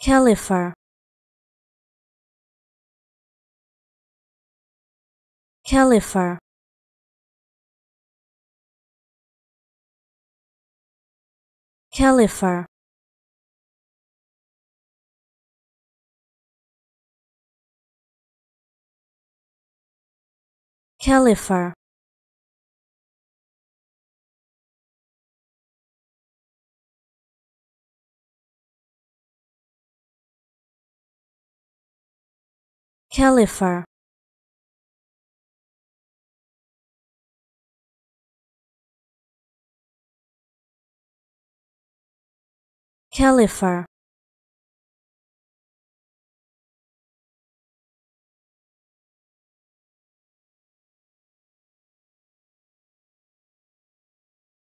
Caliphate Caliphate Caliphate Caliphate Califer Califer